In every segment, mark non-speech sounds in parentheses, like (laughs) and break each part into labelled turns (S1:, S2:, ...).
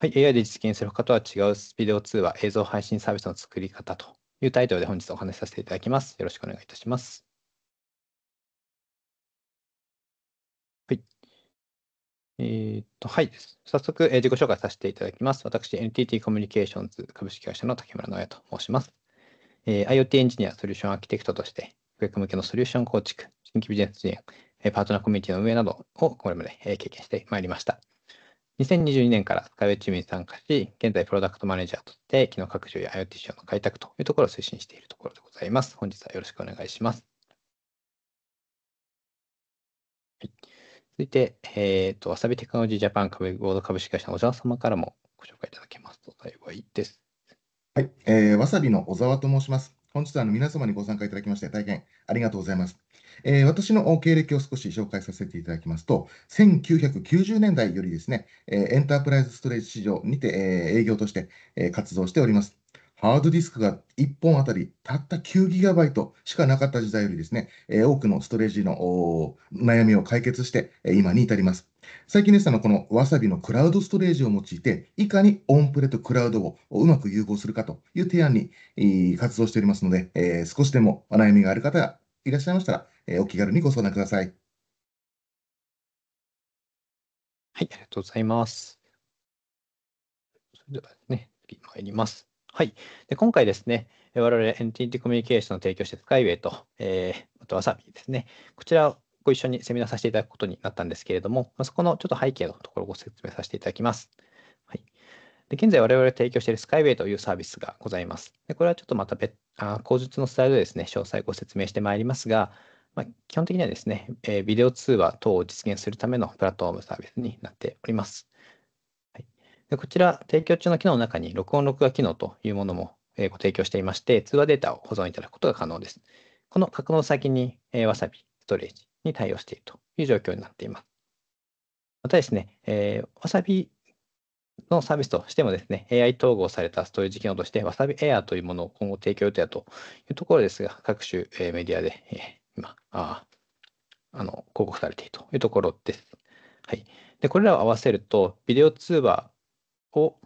S1: はい、AI で実現する他とは違うビデオ通話、映像配信サービスの作り方というタイトルで本日お話しさせていただきます。よろしくお願いいたします。はい。えー、っと、はい早速、えー、自己紹介させていただきます。私、NTT コミュニケーションズ株式会社の竹村直也と申します。えー、IoT エンジニア、ソリューションアーキテクトとして、顧客向けのソリューション構築、新規ビジネス支援、パートナーコミュニティの運営などをこれまで経験してまいりました。2022年からスカイウェイチームに参加し、現在プロダクトマネージャーとして、機能拡充や IoT 仕様の開拓というところを推進しているところでございます。本日はよろしくお願いします。はい、続いて、えっ、ー、と、わさびテクノロジージャパン株ボード株式会社の小沢様からもご紹介いただけますと幸いです。
S2: はい、えー、わさびの小沢と申します。本日はあの皆様にご参加いただきまして大変ありがとうございます。えー、私の経歴を少し紹介させていただきますと、1990年代よりですね、えー、エンタープライズストレージ市場にて、えー、営業として、え活動しております。ハードディスクが1本あたりたった 9GB しかなかった時代よりですね、え多くのストレージの悩みを解決して、え今に至ります。最近でしたのこのわさびのクラウドストレージを用いて、いかにオンプレとクラウドをうまく融合するかという提案に活動しておりますので、え少しでもお悩みがある方がいらっしゃいましたら、えお気軽にご相談ください。
S1: はい、ありがとうございます。それではね、次参ります。はい。で今回ですね、我々エンティティコミュニケーションを提供してスカイウェイと、えー、あとわサビですね、こちらをご一緒にセミナーさせていただくことになったんですけれども、そこのちょっと背景のところをご説明させていただきます。はい、で現在我々提供しているスカイウェイというサービスがございます。でこれはちょっとまた別あ口述のスライドでですね、詳細ご説明してまいりますが、まあ、基本的にはですね、えー、ビデオ通話等を実現するためのプラットフォームサービスになっております。でこちら、提供中の機能の中に録音録画機能というものもご提供していまして、通話データを保存いただくことが可能です。この格納先にえ a s a ストレージに対応しているという状況になっています。またですね、えー、w a のサービスとしてもですね、AI 統合されたストレージ機能としてわさび a i r というものを今後提供予定だというところですが、各種メディアで今、ああの広告されているというところです。はい、でこれらを合わせると、ビデオ通話を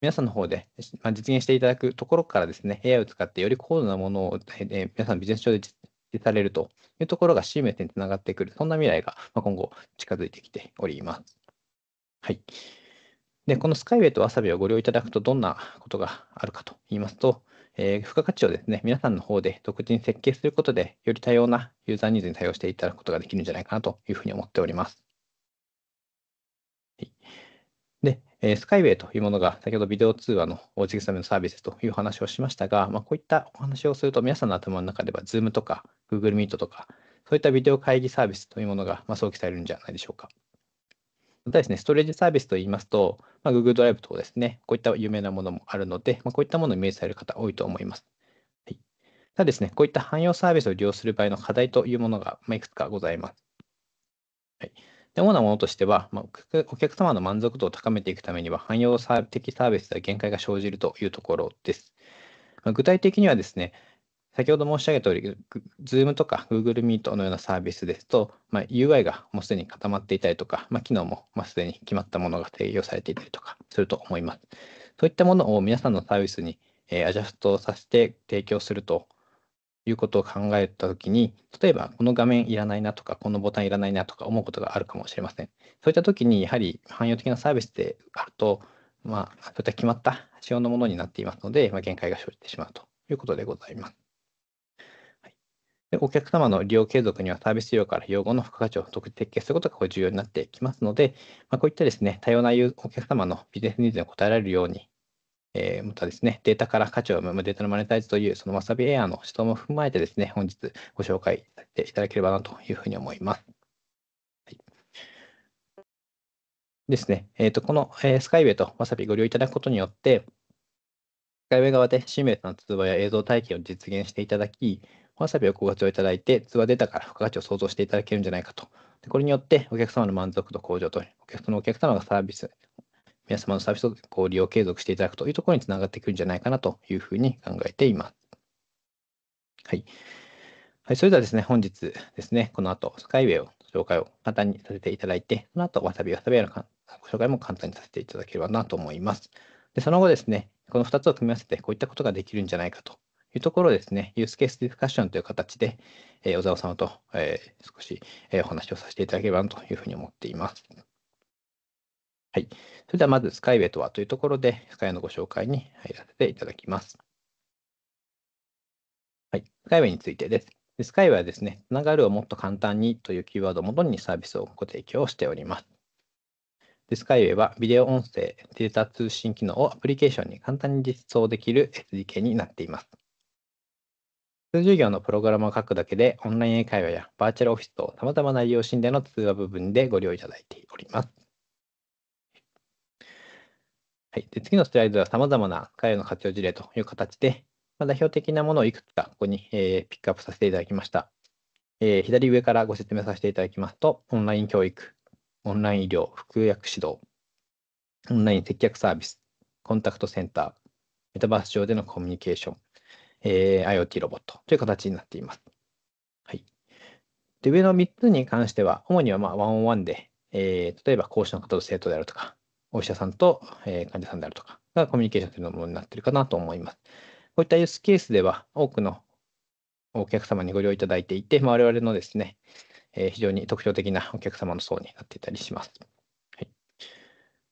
S1: 皆さんの方で、ま実現していただくところからですね、AI を使ってより高度なものを、え皆さんビジネス上で実施されるというところが C レスにつながってくる、そんな未来が今後近づいてきております。はい。で、このスカイウェイとわさびをご利用いただくとどんなことがあるかと言いますと、えー、付加価値をですね、皆さんの方で独自に設計することで、より多様なユーザーニーズに対応していただくことができるんじゃないかなというふうに思っております。えー、スカイウェイというものが、先ほどビデオ通話のおじぎさめのサービスという話をしましたが、まあ、こういったお話をすると、皆さんの頭の中では、Zoom とか Google Meet とか、そういったビデオ会議サービスというものが、まあ、想起されるんじゃないでしょうか。またですね、ストレージサービスといいますと、まあ、Google ドライブかですね、こういった有名なものもあるので、まあ、こういったものをイメージされる方多いと思います。はい、ただですね、こういった汎用サービスを利用する場合の課題というものが、まいくつかございます。はい主なものとしては、まあ、お客様の満足度を高めていくためには、汎用的サービスでは限界が生じるというところです。まあ、具体的にはですね、先ほど申し上げた通り、Zoom とか Google Meet のようなサービスですと、まあ、UI がもうすでに固まっていたりとか、まあ、機能もまあすでに決まったものが提供されていたりとかすると思います。そういったものを皆さんのサービスに、えアジャストさせて提供すると、いうことを考えたときに、例えばこの画面いらないなとか、このボタンいらないなとか思うことがあるかもしれません。そういったときに、やはり汎用的なサービスであると、まあ、そういった決まった仕様のものになっていますので、まあ、限界が生じてしまうということでございます。はい、でお客様の利用継続にはサービス利用から用語の付加価値を特定決することが重要になってきますので、まあ、こういったですね、多様なお客様のビジネスニーズに応えられるように、えー、またですね、データから価値を生むデータのマネタイズという、そのわさびエアの指導も踏まえてですね、本日ご紹介させていただければなというふうに思います。はい、ですね、えーと、この、えー、スカイウェイとわさびご利用いただくことによって、スカイウェイ側でシームレな通話や映像体験を実現していただき、わさびをご活用いただいて、通話データから付加価値を創造していただけるんじゃないかと。でこれによって、お客様の満足度向上と、お客様のお客様サービス皆様のサービスを利用継続していただくというところにつながってくるんじゃないかなというふうに考えています。はい。はい、それではですね、本日ですね、この後、スカイウェイを紹介を簡単にさせていただいて、その後、わさびわさびやのご紹介も簡単にさせていただければなと思います。で、その後ですね、この2つを組み合わせて、こういったことができるんじゃないかというところですね、ユースケースディスカッションという形で、えー、小沢様と、えー、少し、えー、お話をさせていただければなというふうに思っています。はい。それではまず、スカイウェイとはというところで、スカイウェイのご紹介に入らせていただきます。はい。スカイウェイについてです。でスカイウェイはですね、つながるをもっと簡単にというキーワードをもとにサービスをご提供しております。でスカイウェイは、ビデオ音声、データ通信機能をアプリケーションに簡単に実装できる SDK になっています。通授業のプログラムを書くだけで、オンライン英会話やバーチャルオフィスと様々な利用シでの通話部分でご利用いただいております。い、で次のスライドはさまざまな会話の活用事例という形で、まあ、代表的なものをいくつかここに、えー、ピックアップさせていただきました、えー、左上からご説明させていただきますと、オンライン教育、オンライン医療、服薬指導、オンライン接客サービス、コンタクトセンター、メタバース上でのコミュニケーション、えー、IoT ロボットという形になっています。はい、で上の3つに関しては、主にはまワンオンワンで、えー、例えば講師の方と生徒であるとか、お医者さんと、え患者さんであるとかがコミュニケーションというものになっているかなと思います。こういったユースケースでは多くのお客様にご利用いただいていて、まあ、我々のですね、え非常に特徴的なお客様の層になっていたりします。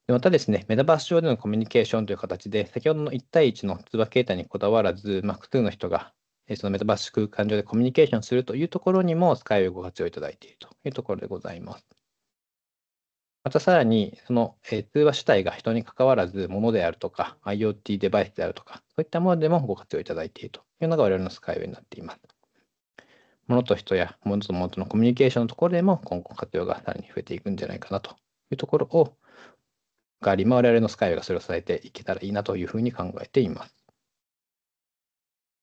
S1: でまたですね、メタバース上でのコミュニケーションという形で、先ほどの1対1の通話形態にこだわらず、まあ、複数の人がそのメタバース空間上でコミュニケーションするというところにも Sky をご活用いただいているというところでございます。またさらに、その通話主体が人に関わらず、のであるとか、IoT デバイスであるとか、そういったものでもご活用いただいているというのが我々のスカイウェイになっています。のと人や物とのとのコミュニケーションのところでも今後活用がさらに増えていくんじゃないかなというところをがあり、我々のスカイウェイがそれを支えていけたらいいなというふうに考えています。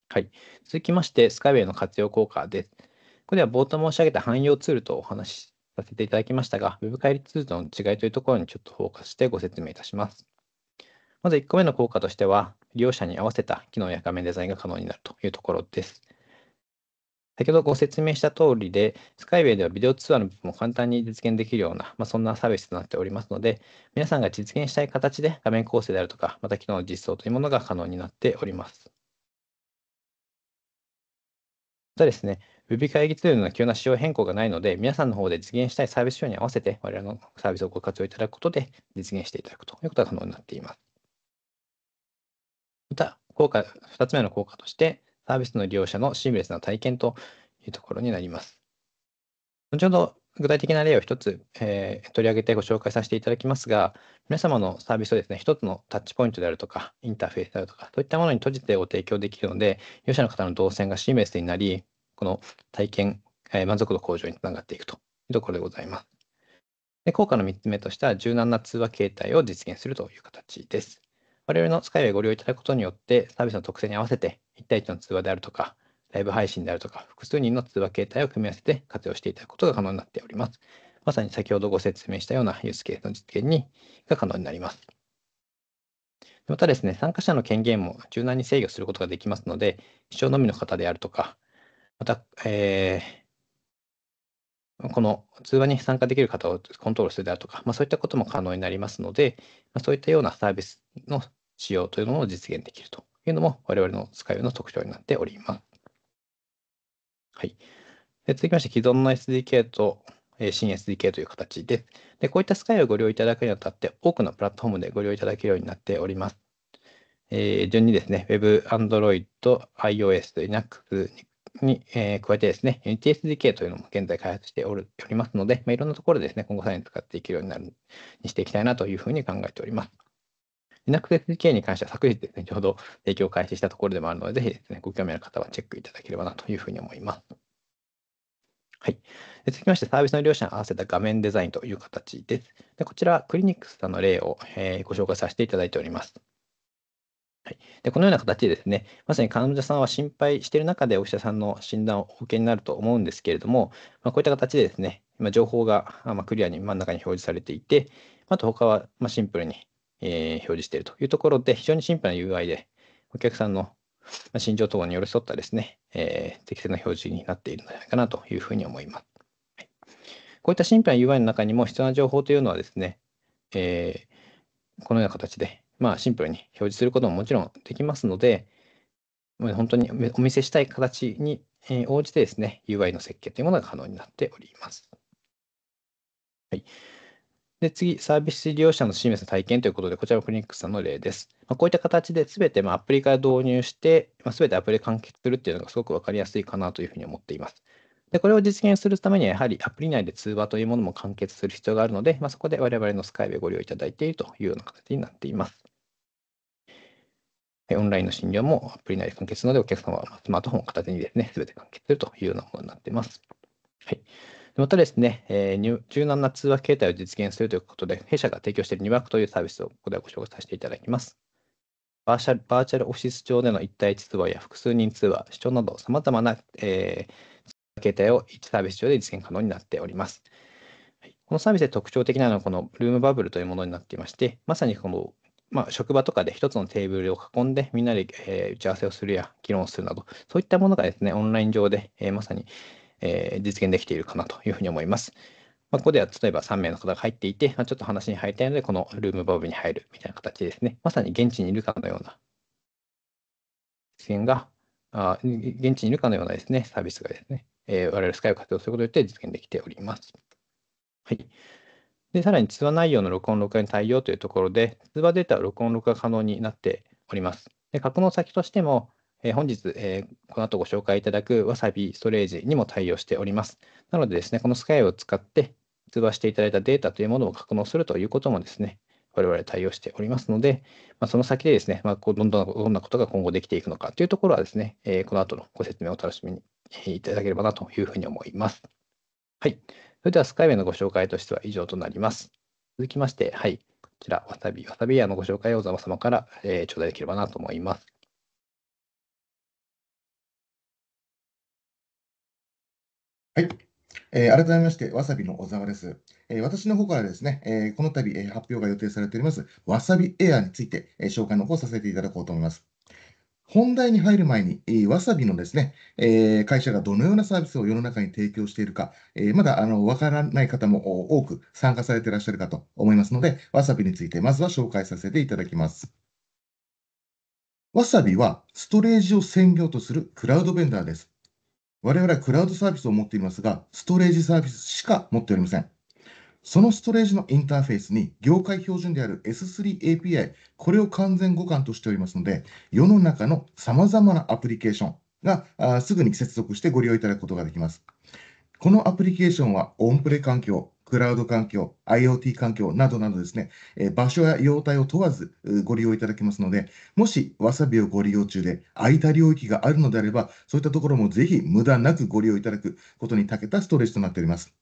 S1: はい、続きまして、スカイウェイの活用効果です。ここでは冒頭申し上げた汎用ツールとお話しさせていただきましたが、Web 会議ツールとの違いというところにちょっとフォーカスしてご説明いたします。まず1個目の効果としては、利用者に合わせた機能や画面デザインが可能になるというところです。先ほどご説明した通りで、スカイウェイではビデオ通話の部分も簡単に実現できるような、まあ、そんなサービスとなっておりますので、皆さんが実現したい形で画面構成であるとか、また機能の実装というものが可能になっております。たですね、Ruby 会議ツールの急な仕様変更がないので、皆さんの方で実現したいサービス仕様に合わせて、我々のサービスをご活用いただくことで、実現していただくということが可能になっています。また、効果、2つ目の効果として、サービスの利用者のシームレスな体験というところになります。後ほど具体的な例を一つ、えー、取り上げてご紹介させていただきますが、皆様のサービスをですね、一つのタッチポイントであるとか、インターフェースであるとか、そういったものに閉じてご提供できるので、利用者の方の動線がシーメスになり、この体験、えー、満足度向上につながっていくというところでございます。で効果の3つ目としては、柔軟な通話形態を実現するという形です。我々の Skype をご利用いただくことによって、サービスの特性に合わせて、1対1の通話であるとか、ライブ配信であるとか、複数人の通話形態を組み合わせて活用していただくことが可能になっております。まさに先ほどご説明したようなユースケースの実現にが可能になります。またですね、参加者の権限も柔軟に制御することができますので、視聴のみの方であるとか、また、えー、この通話に参加できる方をコントロールするであるとか、まあ、そういったことも可能になりますので、まあ、そういったようなサービスの使用というのを実現できるというのも、我々の使いの特徴になっております。はい。続きまして、既存の SDK と新 SDK という形でで、こういったスカイをご利用いただくにあたって、多くのプラットフォームでご利用いただけるようになっております。えー、順にですね、Web、Android、iOS、Linux に、えー、加えてですね、UnitySDK というのも現在開発しておりますので、まあ、いろんなところでですね、今後さらに使っていけるようになるにしていきたいなというふうに考えております。Linux.SDK に関しては昨日ですね、ちょうど提供開始したところでもあるので、ぜひですね、ご興味ある方はチェックいただければなというふうに思います。はい。続きまして、サービスの両者に合わせた画面デザインという形です。でこちら、クリニックスさんの例を、えー、ご紹介させていただいております。はい、でこのような形でですね、まさに患者さんは心配している中でお医者さんの診断をお受けになると思うんですけれども、まあ、こういった形でですね、今情報がまクリアに真ん中に表示されていて、あと他はまシンプルにえー、表示しているというところで、非常にシンプルな UI で、お客さんの心情等に寄り添ったですね、えー、適正な表示になっているのではないかなというふうに思います。はい、こういったシンプルな UI の中にも必要な情報というのはですね、えー、このような形で、まあ、シンプルに表示することももちろんできますので、本当にお見せしたい形に応じてですね、UI の設計というものが可能になっております。はい。で、次、サービス利用者の示す体験ということで、こちらもクリニックさんの例です。まあ、こういった形で、全てまアプリから導入して、まあ、てアプリで完結するっていうのがすごく分かりやすいかなというふうに思っています。で、これを実現するためには、やはりアプリ内で通話というものも完結する必要があるので、まあ、そこで我々のスカイ p をご利用いただいているというような形になっています。オンラインの診療もアプリ内で完結するので、お客様はスマートフォンを片手にですね、全て完結するというようなものになっています。はい。またですね、えー、柔軟な通話形態を実現するということで、弊社が提供しているニューワークというサービスをここでご紹介させていただきます。バーチャルバーチャルオフィス上での一対通話や複数人通話、視聴などさまざまな、えー、通話形態をサービス上で実現可能になっております。このサービスで特徴的なのはこのルームバブルというものになっていまして、まさにこの、まあ、職場とかで一つのテーブルを囲んでみんなで、えー、打ち合わせをするや議論をするなど、そういったものがですね、オンライン上で、えー、まさにえー、実現できているかなというふうに思います。まあ、ここでは例えば3名の方が入っていて、まあ、ちょっと話に入りたいので、このルームボブに入るみたいな形ですね。まさに現地にいるかのような実現が、あ現地にいるかのようなですね、サービスがですね、えー、我々スカイを活用することによって実現できております。はい。で、さらに通話内容の録音、録画に対応というところで、通話データは録音、録画可能になっております。で格納先としても、えー、本日、えー、この後ご紹介いただくわさびストレージにも対応しております。なのでですね、この Sky を使って通話していただいたデータというものを格納するということもですね、我々対応しておりますので、まあ、その先でですね、まあ、どんどんどんなことが今後できていくのかというところはですね、えー、この後のご説明をお楽しみにいただければなというふうに思います。はい。それではスカイウェイのご紹介としては以上となります。続きまして、はい。こちら、わさび、わさび屋のご紹介をざま様から、えー、頂戴できればなと思います。
S2: はい、えー、改めまして、わさびの小沢です。えー、私の方からですね、えー、この度、え発表が予定されております、わさびエアについて、え紹介の方させていただこうと思います。本題に入る前に、えわさびのですね、え会社がどのようなサービスを世の中に提供しているか、えまだあの分からない方も多く参加されていらっしゃるかと思いますので、わさびについてまずは紹介させていただきます。わさびはストレージを専業とするクラウドベンダーです。我々はクラウドサービスを持っていますが、ストレージサービスしか持っておりません。そのストレージのインターフェースに業界標準である S3 API、これを完全互換としておりますので、世の中の様々なアプリケーションがあすぐに接続してご利用いただくことができます。このアプリケーションはオンプレ環境、クラウド環境、IoT 環境などなどですね、え場所や容態を問わずご利用いただけますので、もしわさびをご利用中で空いた領域があるのであれば、そういったところもぜひ無駄なくご利用いただくことに長けたストレージとなっております。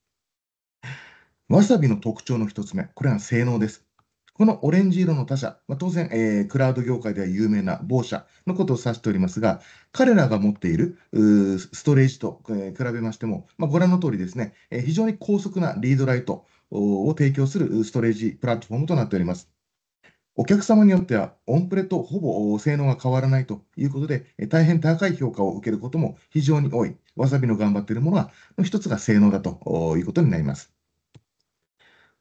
S2: わさびの特徴の1つ目、これは性能です。このオレンジ色の他社、まあ、当然、えー、クラウド業界では有名な某社のことを指しておりますが、彼らが持っているストレージと、えー、比べましても、まあ、ご覧の通りですね、えー、非常に高速なリードライトを提供するストレージプラットフォームとなっております。お客様によっては、オンプレとほぼ性能が変わらないということで、大変高い評価を受けることも非常に多い、わさびの頑張っているものは、の一つが性能だということになります。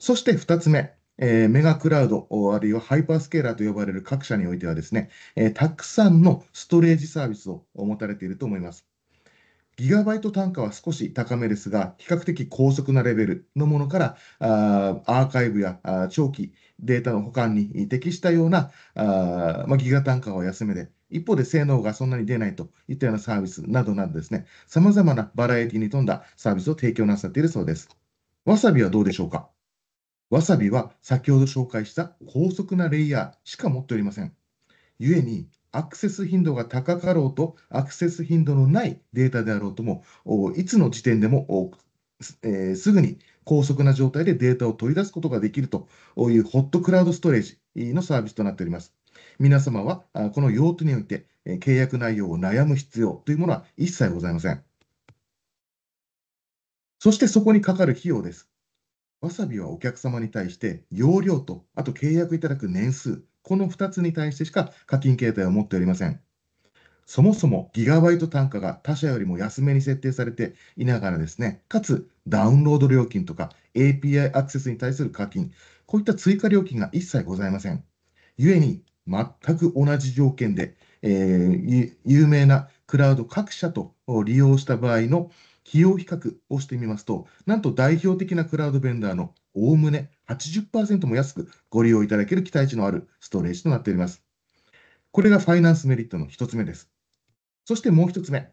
S2: そして二つ目、えー、メガクラウド、あるいはハイパースケーラーと呼ばれる各社においてはですね、えたくさんのストレージサービスを持たれていると思います。ギガバイト単価は少し高めですが、比較的高速なレベルのものから、あアーカイブやあ長期データの保管に適したようなあ、まギガ単価は安めで、一方で性能がそんなに出ないといったようなサービスなどなどですね、さまざまなバラエティに富んだサービスを提供なさっているそうです。わさびはどうでしょうかわさびは先ほど紹介した高速なレイヤーしか持っておりません。故に、アクセス頻度が高かろうと、アクセス頻度のないデータであろうとも、いつの時点でも、えー、すぐに高速な状態でデータを取り出すことができるというホットクラウドストレージのサービスとなっております。皆様はこの用途において契約内容を悩む必要というものは一切ございません。そしてそこにかかる費用です。わさびはお客様に対して容量と、あと契約いただく年数、この2つに対してしか課金形態を持っておりません。そもそもギガバイト単価が他社よりも安めに設定されていながらですね、かつダウンロード料金とか API アクセスに対する課金、こういった追加料金が一切ございません。故に、全く同じ条件で、えー、有名なクラウド各社と利用した場合の費用比較をしてみますと、なんと代表的なクラウドベンダーのおおむね80%も安くご利用いただける期待値のあるストレージとなっております。これがファイナンスメリットの1つ目です。そしてもう1つ目。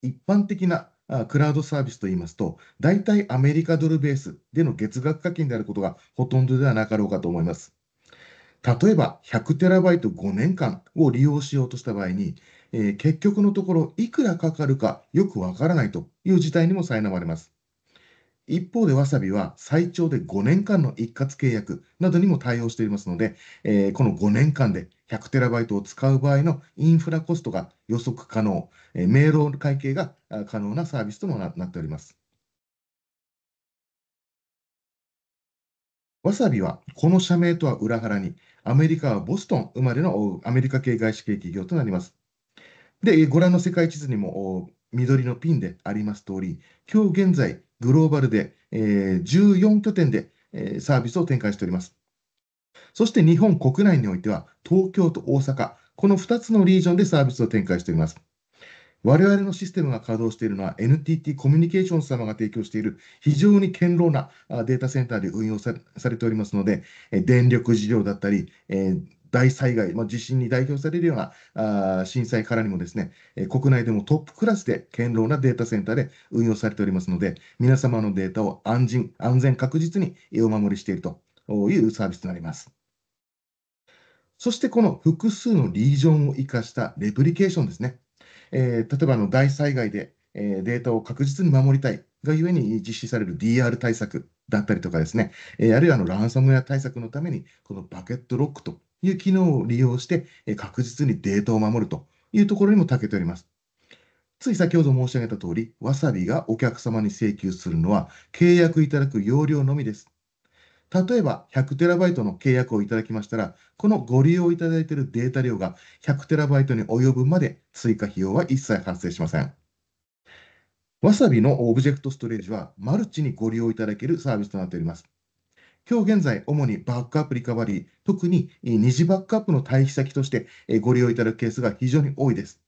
S2: 一般的なクラウドサービスといいますと、大体アメリカドルベースでの月額課金であることがほとんどではなかろうかと思います。例えば 100TB5 年間を利用しようとした場合に、えー、結局のところいくらかかるかよくわからないという事態にも苛まれます。一方でわさびは最長で5年間の一括契約などにも対応していますので、えー、この5年間で 100TB を使う場合のインフラコストが予測可能、えー、ル会計が可能なサービスともなっております。わさびはこの社名とは裏腹にアメリカはボストン生まれのアメリカ系外資系企業となります。で、ご覧の世界地図にも緑のピンであります通り、今日現在、グローバルで、えー、14拠点で、えー、サービスを展開しております。そして日本国内においては、東京と大阪、この2つのリージョンでサービスを展開しております。我々のシステムが稼働しているのは NTT コミュニケーション様が提供している非常に堅牢なデータセンターで運用されておりますので、電力事業だったり、大災害、まあ、地震に代表されるようなあ震災からにもですね、え国内でもトップクラスで堅牢なデータセンターで運用されておりますので、皆様のデータを安心、安全、確実にお守りしているというサービスとなります。そしてこの複数のリージョンを生かしたレプリケーションですね。えー、例えばの大災害で、えデータを確実に守りたいがゆえに実施される DR 対策だったりとかですね、えあるいはのランサムウェア対策のために、このバケットロックという機能を利用して、確実にデータを守るというところにも長けております。つい先ほど申し上げた通り、わさびがお客様に請求するのは、契約いただく容量のみです。例えば 100TB の契約をいただきましたら、このご利用いただいているデータ量が 100TB に及ぶまで追加費用は一切発生しません。わさびのオブジェクトストレージはマルチにご利用いただけるサービスとなっております。今日現在、主にバックアップリカバリー、特に二次バックアップの対比先としてご利用いただくケースが非常に多いです。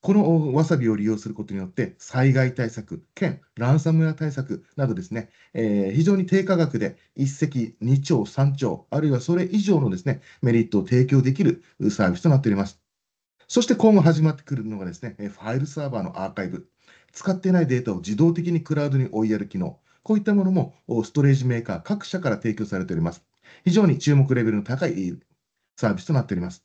S2: このわさびを利用することによって、災害対策、兼ランサムウェア対策などですね、えー、非常に低価格で1隻2鳥3鳥、あるいはそれ以上のですね、メリットを提供できるサービスとなっております。そして今後始まってくるのがですね、ファイルサーバーのアーカイブ。使っていないデータを自動的にクラウドに追いやる機能。こういったものもストレージメーカー各社から提供されております。非常に注目レベルの高いサービスとなっております。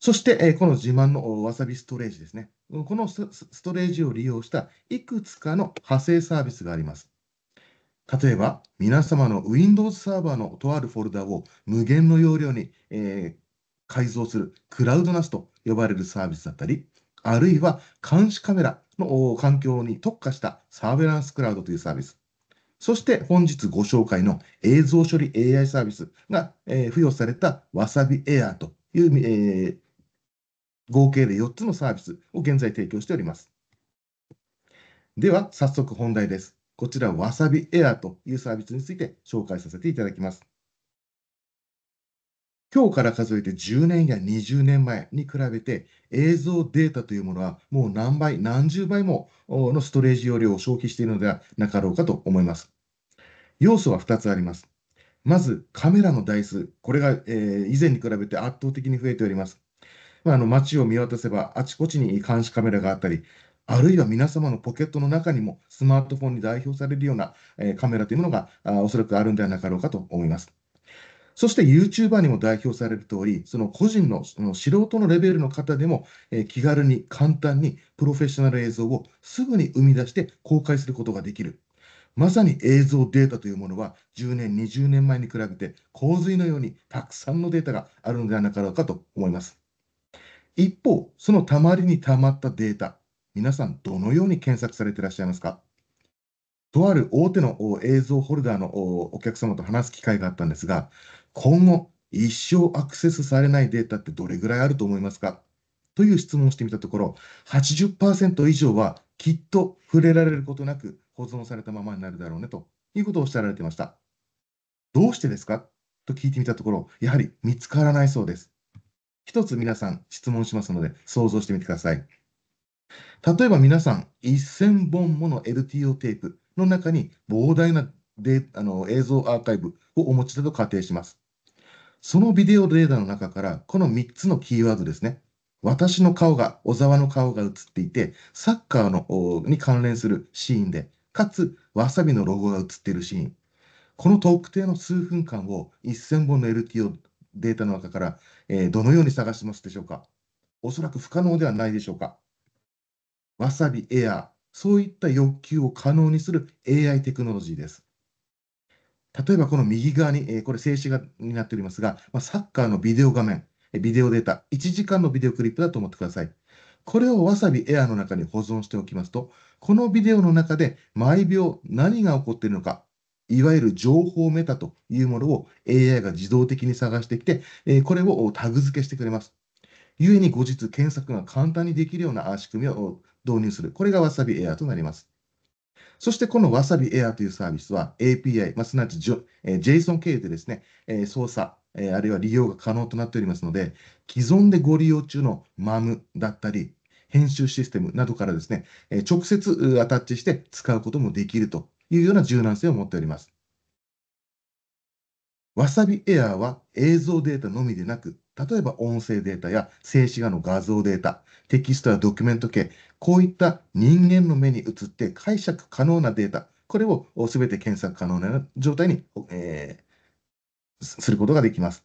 S2: そして、この自慢のわさびストレージですね。このストレージを利用したいくつかの派生サービスがあります。例えば、皆様の Windows サーバーのとあるフォルダを無限の容量に、え改造するクラウドナスと呼ばれるサービスだったり、あるいは監視カメラの環境に特化したサーベランスクラウドというサービス。そして本日ご紹介の映像処理 AI サービスが、えー、付与された Wasabi Air という、えー、合計で4つのサービスを現在提供しております。では、早速本題です。こちら Wasabi Air というサービスについて紹介させていただきます。今日から数えて10年や20年前に比べて映像データというものはもう何倍、何十倍ものストレージ容量を消費しているのではなかろうかと思います。要素は2つあります。まずカメラの台数、これが、え以前に比べて圧倒的に増えております。まあ、あの街を見渡せばあちこちに監視カメラがあったり、あるいは皆様のポケットの中にもスマートフォンに代表されるような、えカメラというものがあおそらくあるんではなかろうかと思います。そしてユーチューバーにも代表される通り、その個人のその素人のレベルの方でも、えー、気軽に簡単にプロフェッショナル映像をすぐに生み出して公開することができる。まさに映像データというものは10年、20年前に比べて洪水のようにたくさんのデータがあるのではなかろうかと思います。一方、そのたまりにたまったデータ、皆さんどのように検索されていらっしゃいますかとある大手の映像ホルダーのお客様と話す機会があったんですが、今後、一生アクセスされないデータってどれぐらいあると思いますかという質問をしてみたところ、80%以上はきっと触れられることなく保存されたままになるだろうねということをおっしゃられていました。どうしてですかと聞いてみたところ、やはり見つからないそうです。一つ皆さん質問しますので、想像してみてください。例えば皆さん、1000本もの LTO テープの中に膨大なデあの映像アーカイブをお持ちだと仮定します。そのビデオデータの中から、この3つのキーワードですね。私の顔が、小沢の顔が映っていて、サッカーのに関連するシーンで、かつ、わさびのロゴが映っているシーン。この特定の数分間を1000本の LTO データの中から、えー、どのように探しますでしょうかおそらく不可能ではないでしょうかわさびエアー、そういった欲求を可能にする AI テクノロジーです。例えばこの右側に、えー、これ静止画になっておりますが、まあ、サッカーのビデオ画面、ビデオデータ、1時間のビデオクリップだと思ってください。これをわさびエアの中に保存しておきますと、このビデオの中で毎秒何が起こっているのか、いわゆる情報メタというものを AI が自動的に探してきて、えこれをタグ付けしてくれます。故に後日検索が簡単にできるような仕組みを導入する。これがわさびエアとなります。そしてこの Wasabi Air というサービスは API、まあ、すなわち、え JSON 経由でですね、え操作、えあるいは利用が可能となっておりますので、既存でご利用中の MAM だったり、編集システムなどからですね、え直接アタッチして使うこともできるというような柔軟性を持っております。Wasabi Air は映像データのみでなく、例えば音声データや静止画の画像データ、テキストやドキュメント系、こういった人間の目に映って解釈可能なデータ、これを全て検索可能な状態に、えー、することができます。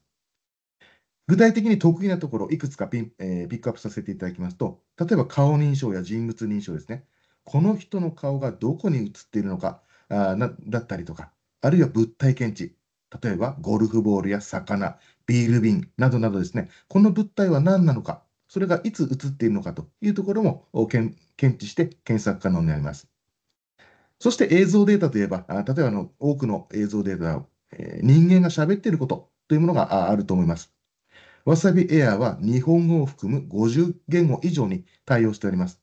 S2: 具体的に得意なところ、いくつかピ,、えー、ピックアップさせていただきますと、例えば顔認証や人物認証ですね。この人の顔がどこに映っているのかあなだったりとか、あるいは物体検知、例えばゴルフボールや魚、ビール瓶などなどですね、この物体は何なのか、それがいつ移っているのかというところも検知して検索可能になります。そして映像データといえば、例えばあの多くの映像データは、え人間が喋っていることというものがあると思います。わさびエアは日本語を含む50言語以上に対応しております。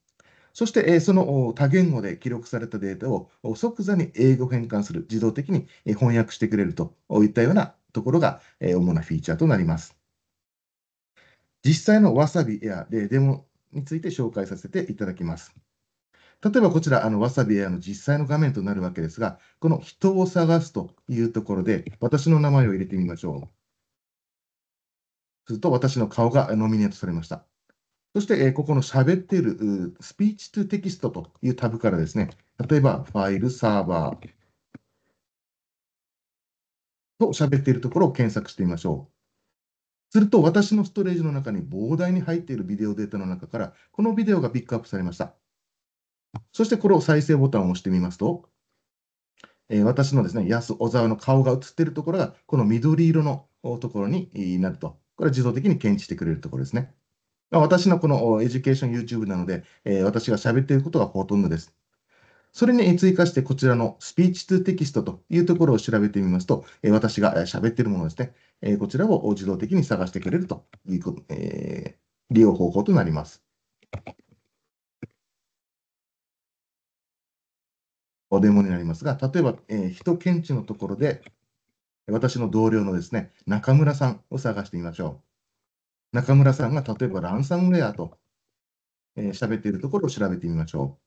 S2: そして、えー、その多言語で記録されたデータを即座に英語変換する、自動的に翻訳してくれるといったようなところが、え主なフィーチャーとなります。実際のわさびエア、例デモについて紹介させていただきます。例えばこちら、あのわさびエアの実際の画面となるわけですが、この人を探すというところで、私の名前を入れてみましょう。すると、私の顔がノミネートされました。そして、ここの喋っているスピーチゥテキストというタブからですね、例えばファイル、サーバーと喋っているところを検索してみましょう。すると、私のストレージの中に膨大に入っているビデオデータの中から、このビデオがピックアップされました。そしてこれを再生ボタンを押してみますと、えー、私のですね、安小沢の顔が映っているところが、この緑色のところになると。これは自動的に検知してくれるところですね。ま私のこのエデュケーション YouTube なので、えー、私が喋っていることがほとんどです。それに追加してこちらのスピーチーテキストというところを調べてみますと、私が喋っているものですね、こちらを自動的に探してくれるという、え利用方法となります。おデモになりますが、例えば、えー、人検知のところで、私の同僚のですね、中村さんを探してみましょう。中村さんが例えばランサムウェアと喋、えー、っているところを調べてみましょう。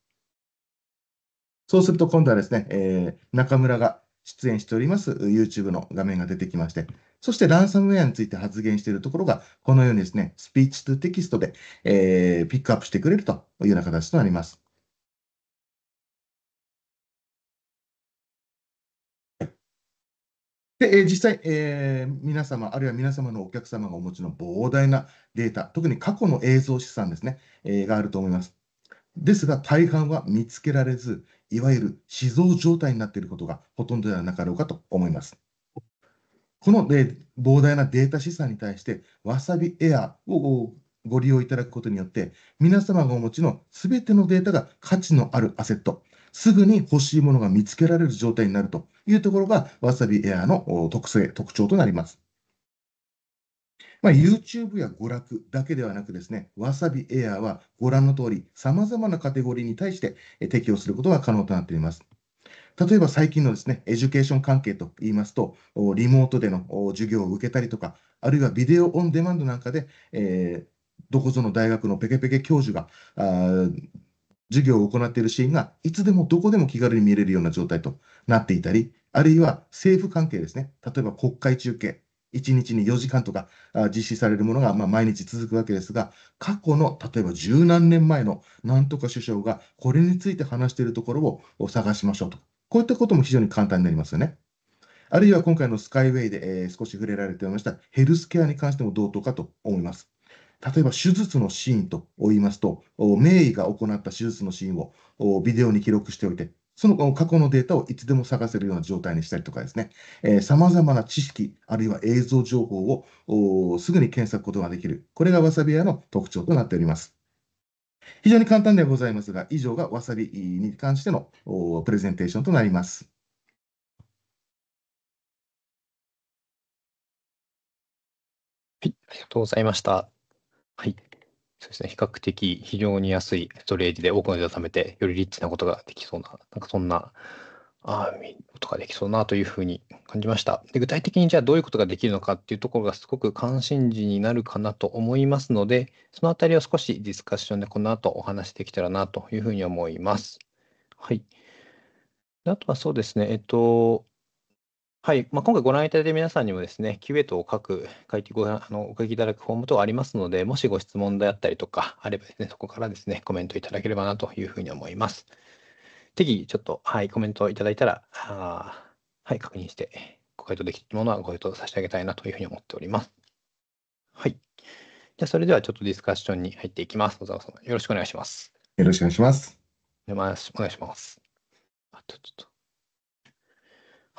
S2: そうすると今度はですね、えー、中村が出演しております YouTube の画面が出てきまして、そしてランサムウェアについて発言しているところが、このようにですね、スピーチとテキストで、えー、ピックアップしてくれるというような形となります。で、えー、実際、えー、皆様、あるいは皆様のお客様がお持ちの膨大なデータ、特に過去の映像資産ですね、えー、があると思います。ですが、大半は見つけられず、いわゆる死蔵状態になっていることがほとんどではなかろうかと思います。この膨大なデータ資産に対して、わさびエアをご利用いただくことによって、皆様がお持ちのすべてのデータが価値のあるアセット、すぐに欲しいものが見つけられる状態になるというところが、わさびエアの特性、特徴となります。まあ、YouTube や娯楽だけではなくですね、わさびエアはご覧の通り、さまざまなカテゴリーに対して適用することが可能となっています。例えば最近のですね、エデュケーション関係といいますと、リモートでの授業を受けたりとか、あるいはビデオオンデマンドなんかで、えー、どこぞの大学のペケペケ教授が、あ授業を行っているシーンがいつでもどこでも気軽に見れるような状態となっていたり、あるいは政府関係ですね、例えば国会中継、1日に4時間とか実施されるものが、まあ、毎日続くわけですが、過去の例えば十何年前のなんとか首相がこれについて話しているところを探しましょうと、こういったことも非常に簡単になりますよね。あるいは今回のスカイウェイで、えー、少し触れられていましたヘルスケアに関しても同等かと思います。例えば手術のシーンと言いますと、名医が行った手術のシーンをビデオに記録しておいて、その過去のデータをいつでも探せるような状態にしたりとかですね、さまざまな知識、あるいは映像情報をすぐに検索ことができる。これがわさび屋の特徴となっております。非常に簡単ではございますが、以上がわさびに関してのプレゼンテーションとなります。
S1: はい、ありがとうございました。はい。そうですね、比較的非常に安いストレージで多くのデータを貯めて、よりリッチなことができそうな、なんかそんな、ああ、ことができそうなというふうに感じました。で、具体的にじゃあどういうことができるのかっていうところがすごく関心事になるかなと思いますので、そのあたりを少しディスカッションでこの後お話しできたらなというふうに思います。はい。あとはそうですね、えっと、はい、まあ、今回ご覧いただいた皆さんにもですね、キュートを書く、書いてごあのお書きいただくフォーム等ありますので、もしご質問であったりとかあればですね、そこからですね、コメントいただければなというふうに思います。適宜、ちょっと、はい、コメントいただいたら、あはい、確認して、ご回答できるものはご回答差し上げたいなというふうに思っております。はい。じゃあ、それではちょっとディスカッションに入っていきます。小沢さん、よろしくお願いします。
S2: よろしくお願いします。
S1: お願いします。あ、ちょっと。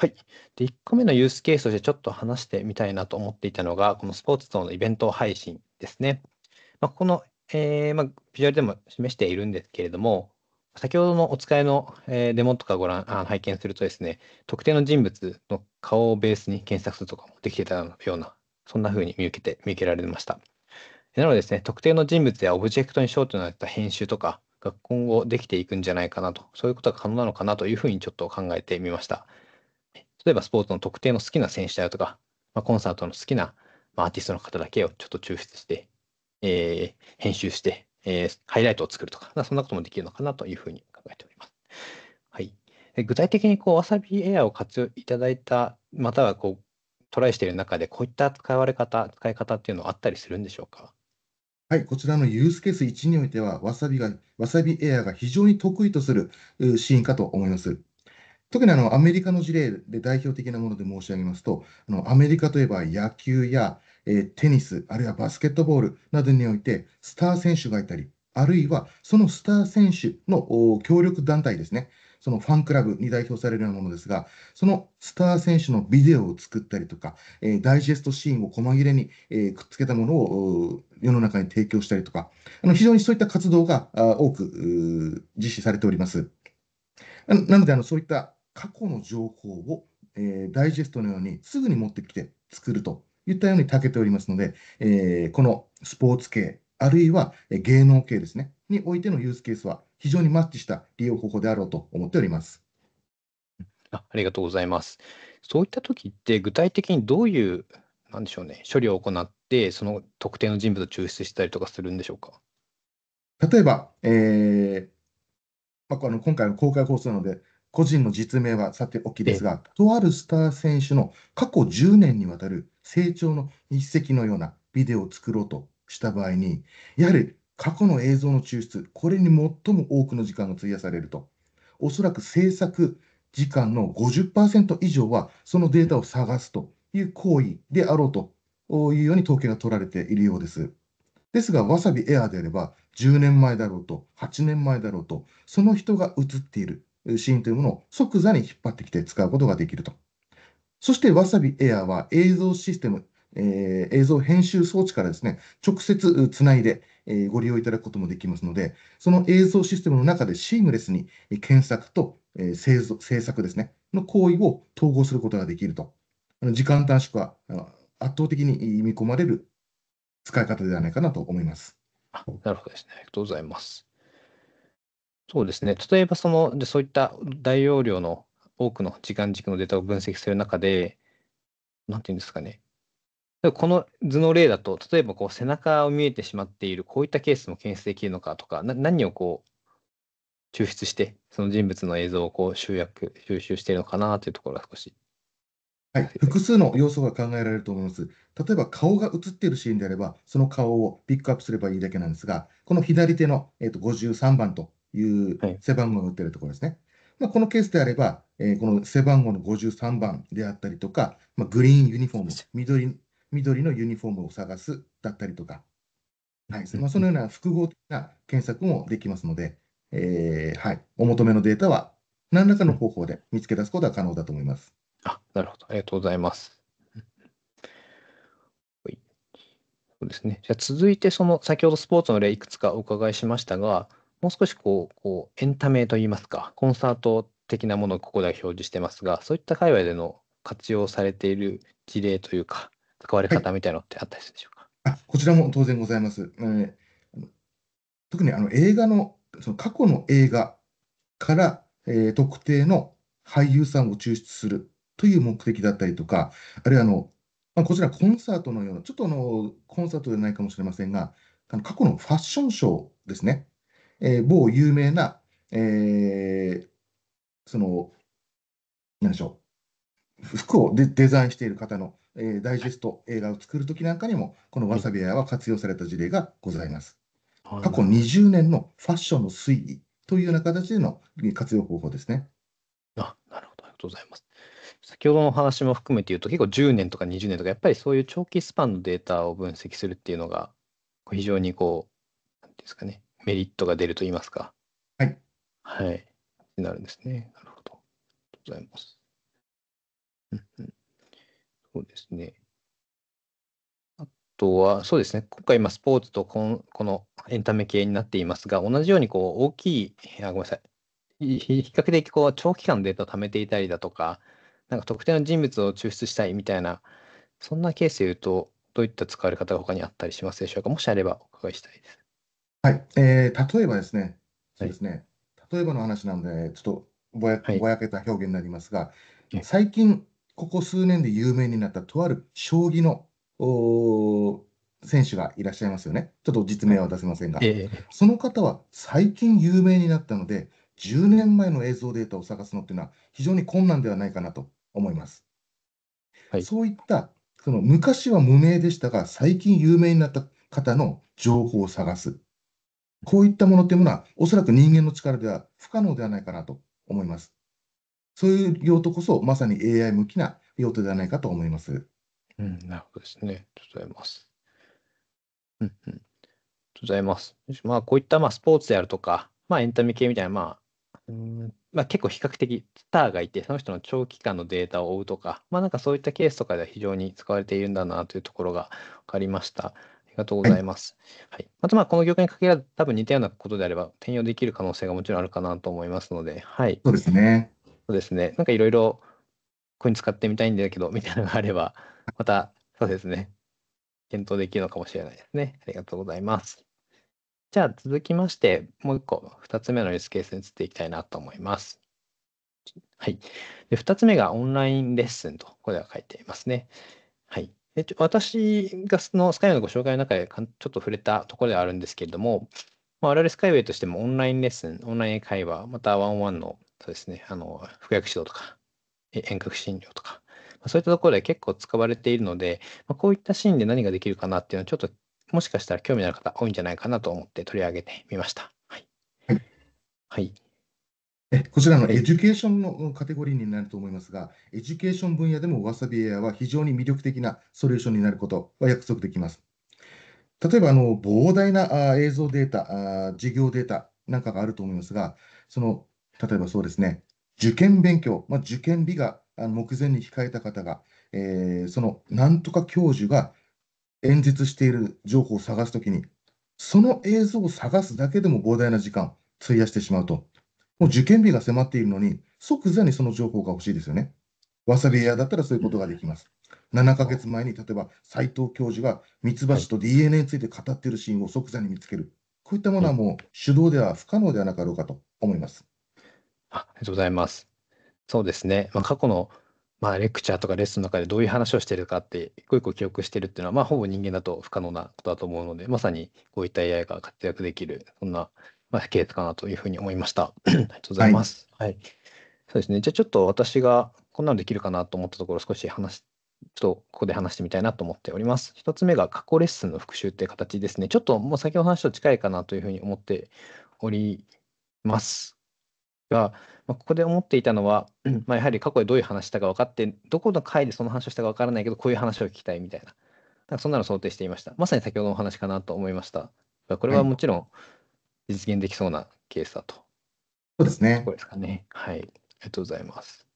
S1: はい。で、1個目のユースケースとしてちょっと話してみたいなと思っていたのが、このスポーツ等のイベント配信ですね。まあ、この、えー、まあ、ビジュアルでも示しているんですけれども、先ほどのお使いの、えデモとかご覧あ拝見するとですね、特定の人物の顔をベースに検索するとかもできてたような、そんな風に見受けて、見受けられました。なのでですね、特定の人物やオブジェクトに焦点を当てた編集とかが今後できていくんじゃないかなと、そういうことが可能なのかなというふうにちょっと考えてみました。例えばスポーツの特定の好きな選手だよとか、まあ、コンサートの好きな、まあ、アーティストの方だけをちょっと抽出して、えー、編集して、えー、ハイライトを作るとか、そんなこともできるのかなというふうに考えております。はい、具体的にこうわさびエアを活用いただいた、またはこうトライしている中で、こういった使われ方、使い方っていうのはあったりするんでしょうか。
S2: はい、こちらのユースケース1においては、わさびがわさびエアが非常に得意とするシーンかと思います。特にあのアメリカの事例で代表的なもので申し上げますと、あのアメリカといえば野球や、えテニス、あるいはバスケットボールなどにおいて、スター選手がいたり、あるいはそのスター選手の協力団体ですね、そのファンクラブに代表されるようなものですが、そのスター選手のビデオを作ったりとか、えー、ダイジェストシーンを細切れに、えー、くっつけたものを世の中に提供したりとか、あの非常にそういった活動が多く実施されております。なのであの、そういった過去の情報を、えー、ダイジェストのようにすぐに持ってきて作るといったように長けておりますので、えー、このスポーツ系、あるいは芸能系ですね、においてのユースケースは非常にマッチした利用方法であろうと思っております。
S1: あありがとうございます。そういった時って具体的にどういうなんでしょうね処理を行ってその特定の人物を抽出したりとかするんでしょうか。例えば、
S2: えーまあ、あの今回の公開放送なので個人の実名はさておきですが、とあるスター選手の過去10年にわたる成長の一石のようなビデオを作ろうとした場合に、やはり過去の映像の抽出、これに最も多くの時間が費やされると、おそらく制作時間の50%以上は、そのデータを探すという行為であろうというように統計が取られているようです。ですが、わさびエアであれば、10年前だろうと、8年前だろうと、その人が映っているシーンというものを即座に引っ張ってきて使うことができると。そして Wasabi Air は映像システム、えー、映像編集装置からですね、直接つないで、えー、ご利用いただくこともできますので、その映像システムの中でシームレスに検索と、えー、制作ですね、の行為を統合することができると。時間短縮は圧倒的に見込まれ
S1: る使い方ではないかなと思います。あなるほどですね。ありがとうございます。そうですね。例えばその、でそういった大容量の多くの時間軸のデータを分析する中で、なんていうんですかね。この図の例だと、例えばこう背中を見えてしまっている、こういったケースも検出できるのかとか、な何をこう抽出して、その人物の映像をこう集約、収集しているのかなというところが少し。
S2: はい、複数の要素が考えられると思います。例えば顔が映っているシーンであれば、その顔をピックアップすればいいだけなんですが、この左手の、えー、と53番という背番号の打ってるところですね。はい、まあ、このケースであれば、えー、この背番号の53番であったりとか、まあ、グリーンユニフォーム、緑緑のユニフォームを探すだったりとか、はいまあ、そのような複合的な検索もできますので、えーはい、お求めのデータは何らかの方法で見つけ出すことは可能だと思います。
S1: あなるほど、ありがとうございます。そうですね、じゃ続いてその、先ほどスポーツの例いくつかお伺いしましたが、もう少しこうこうエンタメといいますかコンサート的なものをここでは表示してますがそういった界隈での活用されている事例というか使われ方みたいなのってあったりするでしょうか、
S2: はい、こちらも当然ございます。えー、特にあの映画のその過去の映画から、えー、特定の俳優さんを抽出するという目的だったりとか、あるいはあの、まあ、こちらコンサートのような、ちょっとあのコンサートではないかもしれませんが、あの過去のファッションショーですね、えー、某有名な、えー、その、なんでしょう、服をデデザインしている方の、えー、ダイジェスト、映画を作るときなんかにも、このわさび屋は活用された事例がございます。過去20年のファッションの推移というような形での活用方法ですね。
S1: あなるほど、ありがとうございます。先ほどのお話も含めて言うと、結構10年とか20年とか、やっぱりそういう長期スパンのデータを分析するっていうのが、非常にこう、なんですかね、メリットが出ると言いますか。はい。はい。なるんですね。なるほど。ありがとうございます。うんそうですね。あとは、そうですね。今回、今、スポーツとこのこのエンタメ系になっていますが、同じようにこう大きい、あごめんなさい。比較的こう長期間データを貯めていたりだとか、なんか特定の人物を抽出したいみたいな、そんなケースで言うと、どういった使われ方が他にあったりしますでしょうかもしあればお伺いしたいです。
S2: はい、えー、例えばですね、そうですね、例えばの話なので、ちょっとぼや、はい。ぼやけた表現になりますが、最近、ここ数年で有名になったとある将棋のお選手がいらっしゃいますよね。ちょっと実名は出せませんが、えその方は最近有名になったので、10年前の映像データを探すのっていうのは非常に困難ではないかなと思います。はい。そういった、その昔は無名でしたが、最近有名になった方の情報を探す。こういったものっていうものは、おそらく人間の力では不可能ではないかなと思います。そういう用途こそ、まさに AI 向きな用途ではないかと思います。うん、なるほどですね。ありがとうございます。
S1: うんうん。ありがとうございます。まあ、こういったまあスポーツであるとか、まあ、エンタメ系みたいな、まあ、うんまあ、結構比較的スターがいて、その人の長期間のデータを追うとか、まあ、なんかそういったケースとかでは非常に使われているんだなというところが分かりました。がとうございます。はい。あと、まあ、この業界に限らず、多分似たようなことであれば、転用できる可能性がもちろんあるかなと思いますので、はい。
S2: そうですね。
S1: そうですね。なんかいろいろ、ここに使ってみたいんだけど、(laughs) みたいなのがあれば、また、そうですね。検討できるのかもしれないですね。ありがとうございます。じゃあ、続きまして、もう一個、二つ目のユースケースに移っていきたいなと思います。はい。で、二つ目がオンラインレッスンと、ここでは書いていますね。はい。えちょ私がそのスカイウェイのご紹介の中でかんちょっと触れたところではあるんですけれども、まあ、我々スカイウェイとしてもオンラインレッスン、オンライン会話、またワンワンの、そうですね、あの、服薬指導とか、遠隔診療とか、そういったところで結構使われているので、まあ、こういったシーンで何ができるかなっていうのは、ちょっともしかしたら興味のある方多いんじゃないかなと思って取り上げてみました。はい。はい、え
S2: こちらのエデュケーションのカテゴリーになると思いますが、エデュケーション分野でもわさびエアは非常に魅力的なソリューションになることは約束できます。例えば、あの膨大な映像データ、事業データなんかがあると思いますが、その例えばそうですね、受験勉強、まあ、受験日が目前に控えた方が、えー、そのなんとか教授が演説している情報を探すときに、その映像を探すだけでも膨大な時間費やしてしまうと。もう受験日が迫っているのに、即座にその情報が欲しいですよね。わさび屋だったらそういうことができます。7ヶ月前に、例えば斎藤教授がミツバチと DNA について語っているシーンを即座に見つける。こういったものはもう手動では不可
S1: 能ではなかろうかと思います。あありがとうございます。そうですね。まあ、過去のまあ、レクチャーとかレッスンの中でどういう話をしているかって一個一個記憶しているっていうのは、まあ、ほぼ人間だと不可能なことだと思うのでまさにこういった AI が活躍できるそんなまあ、系列かなというふうに思いました。(clears throat) ありがとうございます。はい、はい。そうですね。じゃあちょっと私がこんなのできるかなと思ったところ少し話ちょっとここで話してみたいなと思っております。一つ目が過去レッスンの復習って形ですね。ちょっともう先ほどの話と近いかなというふうに思っておりますが、まあ、ここで思っていたのは、(clears throat) まあ、やはり過去でどういう話したか分かって、どこの回でその話をしたか分からないけど、こういう話を聞きたいみたいな、なんかそんなの想定していました。まさに先ほどのお話かなと思いました。これはもちろん、はい実現できそうなケースだと。そうですね。これですかね。はい。ありがとうございます。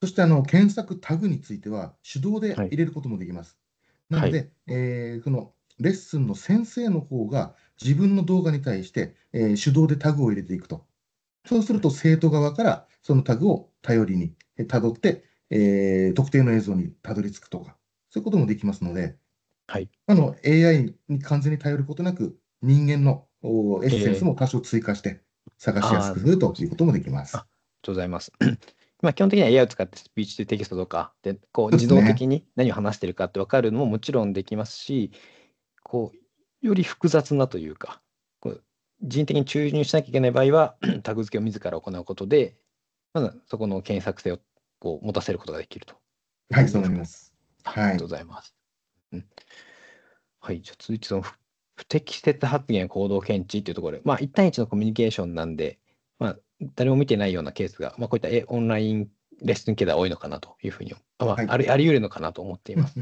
S1: そ
S2: してあの検索タグについては手動で入れることもできます。はい、なので、はい、えー、このレッスンの先生の方が自分の動画に対して、えー、手動でタグを入れていくと。そうすると生徒側からそのタグを頼りにえ辿って、えー、特定の映像にたどり着くとか、そういうこともできますので、はい、あの AI に完全に頼ることなく、人間のエッセンスも多少追加し
S1: て探しやすくするということもできます。ありがとうございます。(clears throat) まあ、基本的には AI を使ってスピーチテキストとかでこう自動的に何を話してるかって分かるのももちろんできますしこうより複雑なというかこう人的に注入しなきゃいけない場合は (clears throat) タグ付けを自ら行うことでまずそこの検索性をこう持たせることができると。はい、そうなります。はい、ありがとうございます。はい、うん、はい、じゃあ続いてその不適切発言行動検知っていうところで、まあ、1対1のコミュニケーションなんで、まあ、誰も見てないようなケースが、まあ、こういったオンラインレッスン系では多いのかなというふうに、まあ、い、ありあり得るのかなと思っています。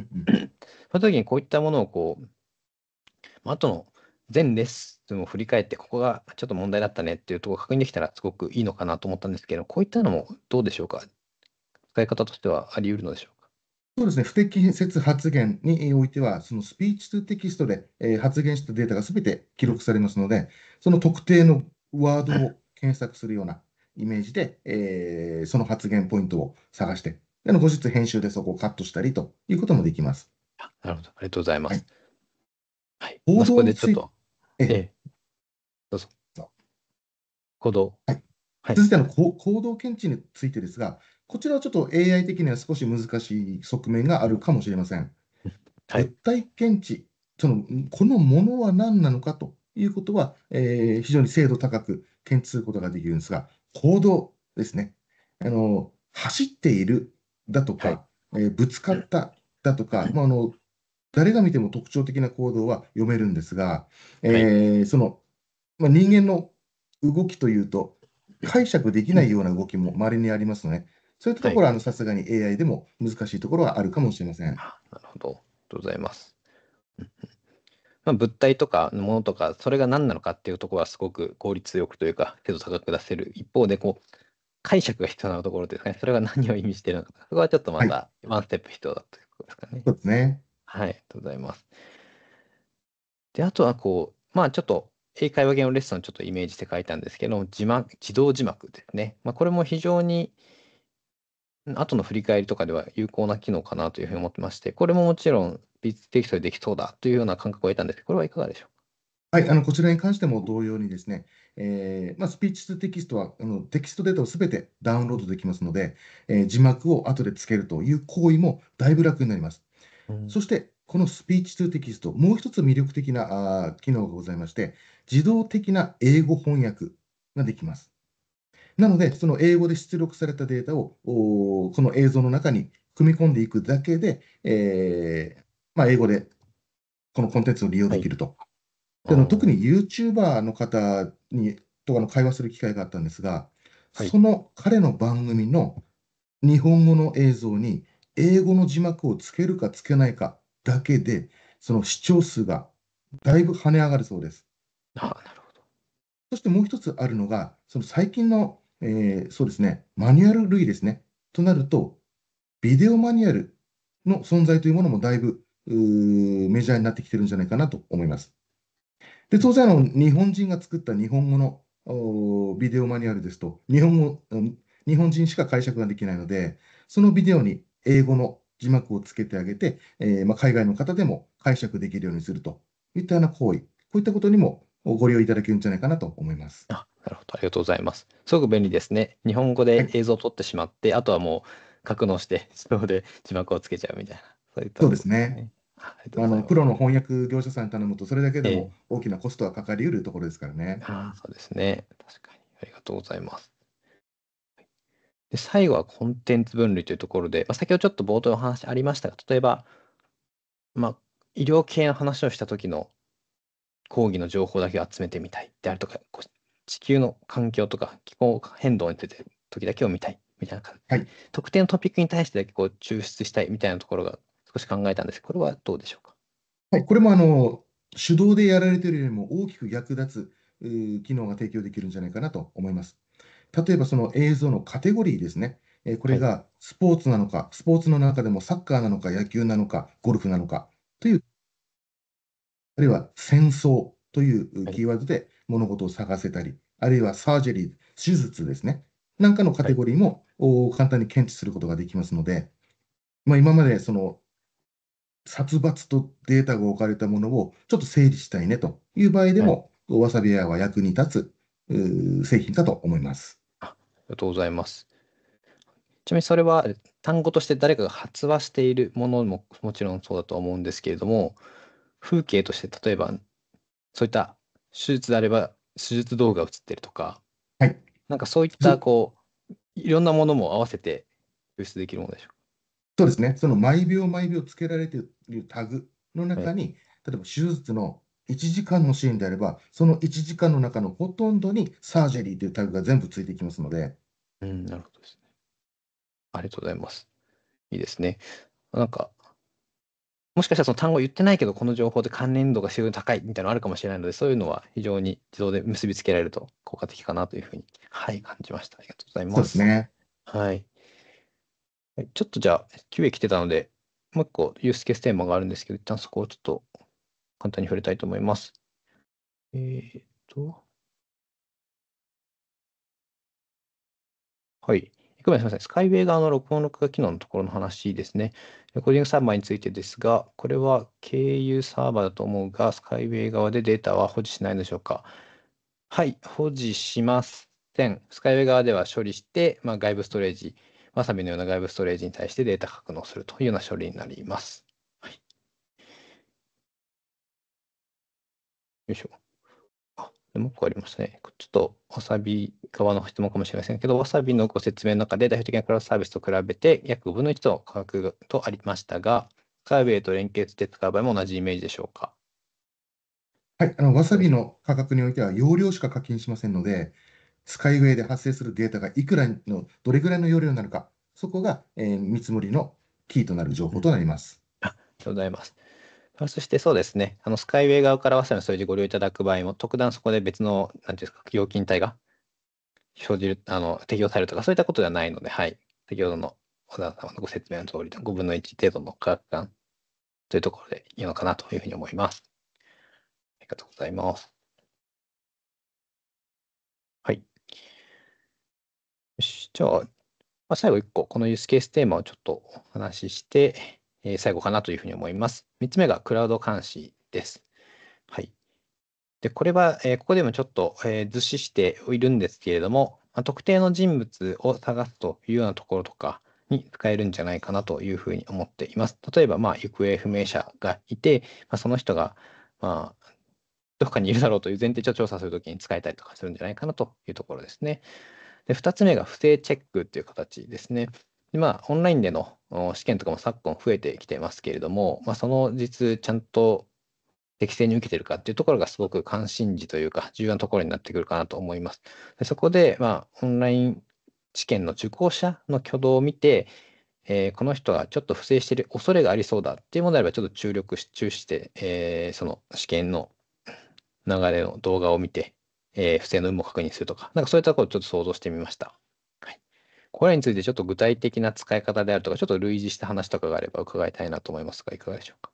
S1: (laughs) その時にこういったものをこう、まあとの全レッスンを振り返って、ここがちょっと問題だったねっていうところを確認できたらすごくいいのかなと思ったんですけど、こういったのもどうでしょうか使い方としてはあり得るのでしょうか
S2: そうですね、不適切発言においては、そのスピーチとテキストで、えー、発言したデータがすべて記録されますので、その特定のワードを検索するようなイメージで、えー、その発言ポイントを探して、での後日編集でそこをカットしたりということもできます。
S1: なるほど、ありがとうございます。はい。はい、報道でちょっええどうぞ。
S2: 行動。はい。はい、続いての行動検知についてですが、こちらはちょっと AI 的には少し難しい側面があるかもしれません。はい、物体検知、そのこのものは何なのかということは、えー、非常に精度高く検知することができるんですが、行動ですね。あの走っているだとか、はい、えー、ぶつかっただとか、まあの、誰が見ても特徴的な行動は読めるんですが、えーそのまあ、人間の動きというと、解釈できないような動きも周りにありますので、ね、そういったところはさすがに AI でも難しいところはあるかもしれません。なる
S1: ほど。ありがとうございます。(laughs) まあ、物体とかものとか、それが何なのかっていうところはすごく効率よくというか、精度高く出せる一方で、こう、解釈が必要なところですね。それが何を意味しているのか、そこはちょっとまたワンステップ必要だという
S2: ことですかね。はい、そうですね。
S1: はい、ありがとうございます。で、あとはこう、まあちょっと英会話言語レッスンをちょっとイメージして書いたんですけど、字幕、自動字幕ですね。まあ、これも非常に、後の振り返りとかでは有効な機能かなというふうに思ってまして、これももちろん、ビキストでできそうだというような感覚を得たんですこれはいかがでしょう
S2: はい、あのこちらに関しても同様にですね、えーまあ、スピーチとテキストはあのテキストデータをすべてダウンロードできますので、えー、字幕を後でつけるという行為もだいぶ楽になります。そして、このスピーチ2テキスト、もう一つ魅力的なあ機能がございまして、自動的な英語翻訳ができます。なので、その英語で出力されたデータを、この映像の中に組み込んでいくだけで、えー、まあ、英語でこのコンテンツを利用できると。はい、あの特に YouTuber の方にとかの会話する機会があったんですが、はい、その彼の番組の日本語の映像に英語の字幕をつけるかつけないかだけで、その視聴数がだいぶ跳ね上がるそうです。あなるほどそしてもう一つあるのが、その最近のえー、そうですね、マニュアル類ですね。となると、ビデオマニュアルの存在というものもだいぶメジャーになってきてるんじゃないかなと思います。で当然あの、日本人が作った日本語のビデオマニュアルですと日本語、日本人しか解釈ができないので、そのビデオに英語の字幕をつけてあげて、えー、まあ、海外の方でも解釈できるようにするといったような行為、こういったことにもご利用いただけるんじゃないかなと思います。
S1: なるほど。ありがとうございます。すごく便利ですね。日本語で映像を撮ってしまって、あとはもう格納して、自動で字幕をつけちゃうみたいな。そういった、ね、そうですね。
S2: あのプロの翻訳業者さんに頼むと、それだけでも大きなコストはかかりうるところですからね。えー、あそうです
S1: ね。確かに。ありがとうございます。で最後はコンテンツ分類というところで、まあ、先ほどちょっと冒頭の話ありましたが、例えば、まあ、医療系の話をした時の講義の情報だけを集めてみたいであるとか、地球の環境とか気候変動について時だけを見たいみたいな感じ、はい、特定のトピックに対してだけこう抽出したいみたいなところが少し考えたんですこれはどうでしょうか、はい、これ
S2: もあの手動でやられているよりも大きく役立つ機能が提供できるんじゃないかなと思います。例えばその映像のカテゴリーですね、えこれがスポーツなのか、スポーツの中でもサッカーなのか、野球なのか、ゴルフなのかという、あるいは戦争というキーワードで、物事を探せたり、あるいはサージェリー、手術ですね、なんかのカテゴリーも、はい、簡単に検知することができますので、まあ、今までその殺伐とデータが置かれたものをちょっと整理したいねという場合でも、はい、わさび屋は役に立つ製品だと思います。あ
S1: りがとうございます。ちなみにそれは単語として誰かが発話しているものももちろんそうだと思うんですけれども風景として例えばそういった手術であれば手術動画映ってるとか、はい、なんかそういったこういろんなものも合わせて出できるものでしょう
S2: そうですね、その毎秒毎秒つけられているタグの中に、はい、例えば手術の1時間のシーンであれば、その1時間の中のほとんどにサージェリーというタグが全部ついてきますので。うん、なるほどですね。ありがとうございます。
S1: いいですね。なんか、もしかしたらその単語言ってないけど、この情報で関連度が非常に高いみたいなのあるかもしれないので、そういうのは非常に自動で結びつけられると効果的かなというふうに、はい、感じました。ありがとうございます。そうですね。はい。ちょっとじゃあ、9 a 来てたので、もう一個ユースケーステーマがあるんですけど、一旦そこをちょっと簡単に触れたいと思います。
S2: えー、っと。
S1: はい。ごめんなさい、スカイウェイ側の録音録画機能のところの話ですね。レコーディングサーバーについてですが、これは経由サーバーだと思うが、スカイウェイ側でデータは保持しないのでしょうかはい、保持しません。スカイウェイ側では処理して、まあ、外部ストレージ、わさびのような外部ストレージに対してデータ格納するというような処理になります。はい、よいしょ。もう一個ありますね。ちょっとわさび側の質問かもしれませんけど、わさびのご説明の中で代表的なクラウドサービスと比べて約5分の1の価格とありましたが、カーェイと連携して使う場合も同じイメージでしょうか。
S2: はい、あのわさびの価格においては容量しか課金しませんので、スカイウェイで発生するデータがいくらの、どれぐらいの容量になるか、そこが、えー、見積もりのキーとなる情報となります。
S1: うん、ありがとうございます。そしてそうですね、あのスカイウェイ側からわさ田の数字ご利用いただく場合も、特段そこで別の、なんていうんですか、料金帯が生じる、あの、適用されるとか、そういったことではないので、はい。先ほどの小沢さんのご説明の通り、5分の1程度の価格感というところでいいのかなというふうに思います。ありがとうございます。はい。よし、じゃあ、まあ、最後1個、このユースケーステーマをちょっとお話しして、え最後かなというふうに思います。3つ目がクラウド監視です。はい。で、これは、えここでもちょっと、え図示しているんですけれども、ま特定の人物を探すというようなところとかに使えるんじゃないかなというふうに思っています。例えば、まあ、行方不明者がいて、まあ、その人が、まあ、どこかにいるだろうという前提を調査するときに使えたりとかするんじゃないかなというところですね。で、2つ目が不正チェックという形ですね。でまあ、オンラインでの試験とかも昨今増えてきてますけれども、まあ、その実、ちゃんと適正に受けてるかっていうところがすごく関心事というか、重要なところになってくるかなと思います。でそこで、まあ、オンライン試験の受講者の挙動を見て、えー、この人はちょっと不正している恐れがありそうだっていうものであれば、ちょっと注力し、注して、えー、その試験の流れの動画を見て、えー、不正の有無を確認するとか、なんかそういったことをちょっと想像してみました。これについてちょっと具体的な使い方であるとか、ちょっと類似した話とかがあれば伺いたいなと思いますが、いかがでしょうか。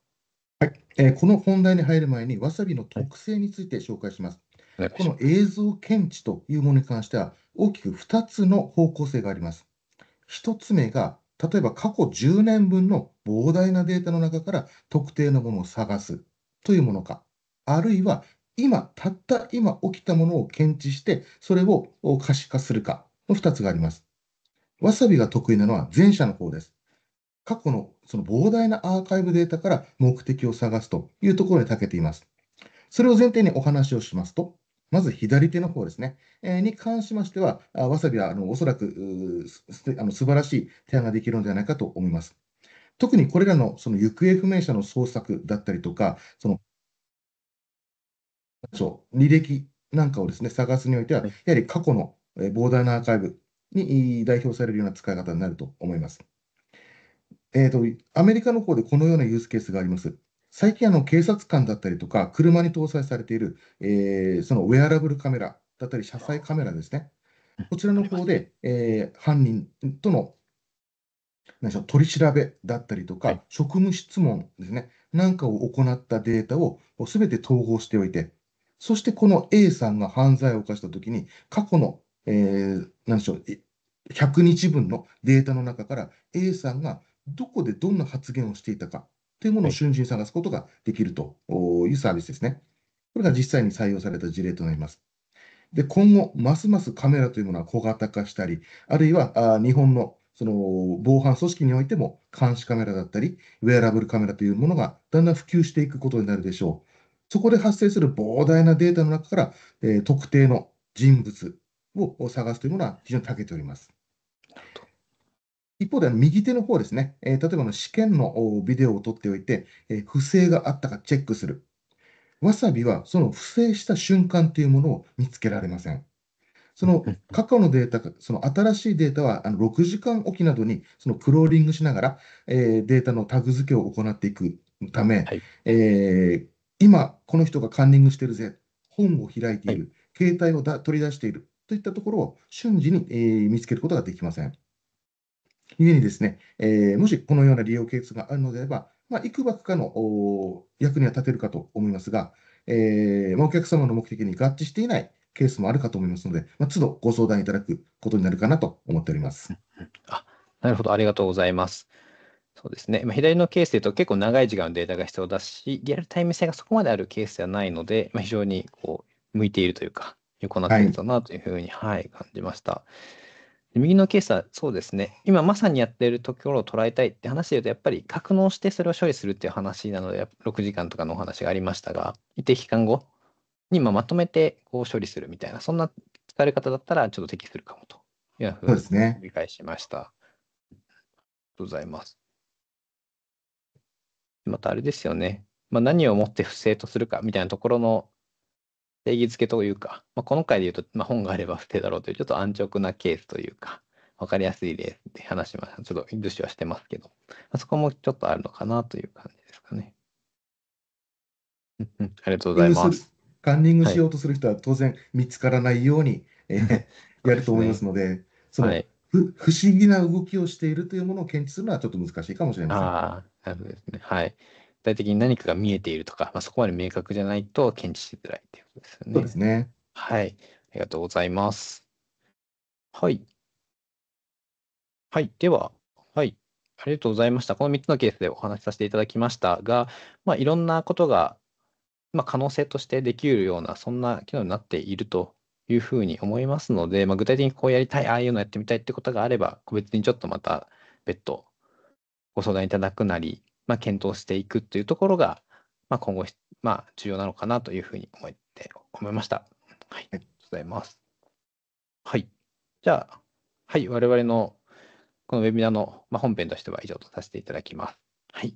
S2: はいえー、この本題に入る前に、わさびの特性について紹介します。はい、この映像検知というものに関しては、大きく2つの方向性があります。1つ目が、例えば過去10年分の膨大なデータの中から特定のものを探すというものか、あるいは今、たった今起きたものを検知して、それを可視化するかの2つがあります。わさびが得意なのは前者の方です。過去のその膨大なアーカイブデータから目的を探すというところに長けています。それを前提にお話をしますと、まず左手の方ですね、えー、に関しましては、あわさびはあのおそらくあの素晴らしい提案ができるのではないかと思います。特にこれらのその行方不明者の捜索だったりとか、その履歴なんかをですね探すにおいては、やはり過去の膨大なアーカイブに代表されるような使い方になると思います。えーと、アメリカの方でこのようなユースケースがあります。最近あの、警察官だったりとか、車に搭載されている、えー、そのウェアラブルカメラだったり、車載カメラですね、こちらの方で、えー、犯人との何でしょう取り調べだったりとか、はい、職務質問ですね、なんかを行ったデータをすべて統合しておいて、そしてこの A さんが犯罪を犯したときに、過去の、えー、何でしょう、100日分のデータの中から A さんがどこでどんな発言をしていたかというものを瞬時に探すことができるというサービスですね。これが実際に採用された事例となります。で、今後、ますますカメラというものは小型化したり、あるいは日本のその防犯組織においても監視カメラだったり、ウェアラブルカメラというものがだんだん普及していくことになるでしょう。そこで発生する膨大なデータの中から、えー、特定の人物、を探すというものは非常に長けております。一方で、右手の方ですね、えー、例えばの試験のビデオを撮っておいて、えー、不正があったかチェックする。わさびはその不正した瞬間というものを見つけられません。その過去のデータ、その新しいデータはあの6時間おきなどにそのクローリングしながら、えー、データのタグ付けを行っていくため、はい、えー、今、この人がカンニングしてるぜ、本を開いている、はい、携帯をだ取り出している、といったところを瞬時に、えー、見つけることができません。故にですね、えー、もしこのような利用ケースがあるのであれば、まあ、くばくかの役には立てるかと思いますが、えーまあ、お客様の目的に合致していないケースもあるかと思いますので、まあ、都度ご相談いただくことになるかなと思っております。
S1: あなるほど、ありがとうございます。そうですね、まあ、左のケースでいうと結構長い時間のデータが必要だし、リアルタイム性がそこまであるケースではないので、まあ、非常にこう向いているというか、有効なケースだなというふうに、はい、はい、感じました。右のケースはそうですね、今まさにやっているところを捉えたいって話で言うと、やっぱり格納してそれを処理するっていう話なので、6時間とかのお話がありましたが、一定期間後にままとめてこう処理するみたいな、そんな使れ方だったらちょっと適するかもというふうに理解しました。ね、ありがとうございます。またあれですよね、まあ、何をもって不正とするかみたいなところの定義付けというか、まあ、この回で言うと、まあ、本があれば不定だろうというちょっと安直なケースというか、分かりやすい例で話しました。ちょっと図示はしてますけど、まあ、そこもちょっとあるのかなという感じですかね。うんありがとうございます。
S2: カンニングしようとする人は当然見つからないように、はい、え (laughs) やると思いますので、その、はい不、不思議な動きをしているというものを検知するの
S1: はちょっと難しいかもしれません。ああ、なるほどですね。はい。体的に何かが見えているとか、まあ、そこまで明確じゃないと検知しづらいということですよね。そうですね。はい。ありがとうございます。はい。はい。では、はい。ありがとうございました。この3つのケースでお話しさせていただきましたが、まあ、いろんなことが、まあ、可能性としてできるような、そんな機能になっているというふうに思いますので、まあ、具体的にこうやりたい、ああいうのやってみたいってことがあれば、個別にちょっとまた別途ご相談いただくなり、まあ、検討していくというところが、まあ、今後、まあ、重要なのかなというふうに思って思いました。はい、ありがとうございます。はい。じゃあ、はい、我々のこのウェビナーの本編としては以上とさせていただきます。はい。